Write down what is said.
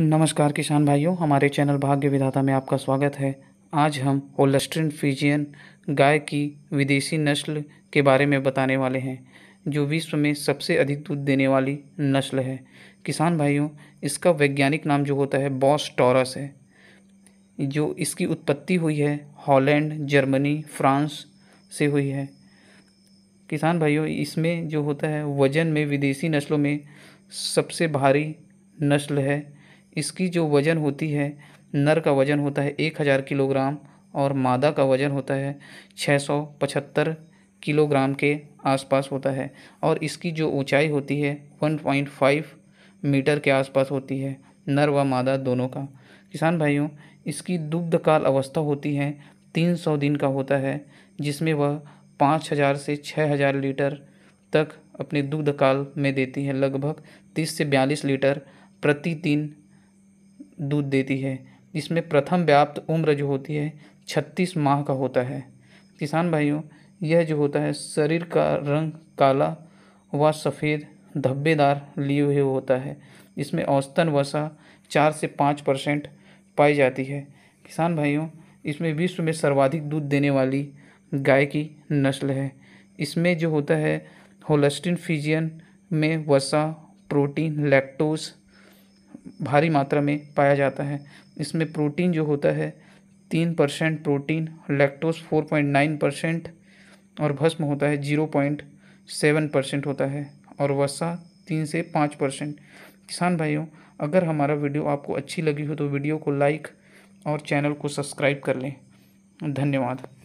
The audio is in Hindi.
नमस्कार किसान भाइयों हमारे चैनल भाग्य विधाता में आपका स्वागत है आज हम होलस्ट्रिन फिजियन गाय की विदेशी नस्ल के बारे में बताने वाले हैं जो विश्व में सबसे अधिक दूध देने वाली नस्ल है किसान भाइयों इसका वैज्ञानिक नाम जो होता है बॉस टॉरस है जो इसकी उत्पत्ति हुई है हॉलैंड जर्मनी फ्रांस से हुई है किसान भाइयों इसमें जो होता है वज़न में विदेशी नस्लों में सबसे भारी नस्ल है इसकी जो वज़न होती है नर का वज़न होता है एक हज़ार किलोग्राम और मादा का वज़न होता है छः सौ पचहत्तर किलोग्राम के आसपास होता है और इसकी जो ऊंचाई होती है वन पॉइंट फाइव मीटर के आसपास होती है नर व मादा दोनों का किसान भाइयों इसकी दुग्धकाल अवस्था होती है तीन सौ दिन का होता है जिसमें वह पाँच हज़ार से छः हज़ार लीटर तक अपने दुग्धकाल में देती है लगभग तीस से बयालीस लीटर प्रति दिन दूध देती है इसमें प्रथम व्याप्त उम्र जो होती है छत्तीस माह का होता है किसान भाइयों यह जो होता है शरीर का रंग काला व सफ़ेद धब्बेदार लिए हुए होता है इसमें औसतन वसा चार से पाँच परसेंट पाई जाती है किसान भाइयों इसमें विश्व में सर्वाधिक दूध देने वाली गाय की नस्ल है इसमें जो होता है होलस्टिन फिजियन में वसा प्रोटीन लैक्टोज भारी मात्रा में पाया जाता है इसमें प्रोटीन जो होता है तीन percent protein lactose four point nine percent और भस्म होता है जीरो पॉइंट सेवन परसेंट होता है और वसा तीन से पाँच परसेंट किसान भाइयों अगर हमारा वीडियो आपको अच्छी लगी हो तो वीडियो को लाइक और चैनल को सब्सक्राइब कर लें धन्यवाद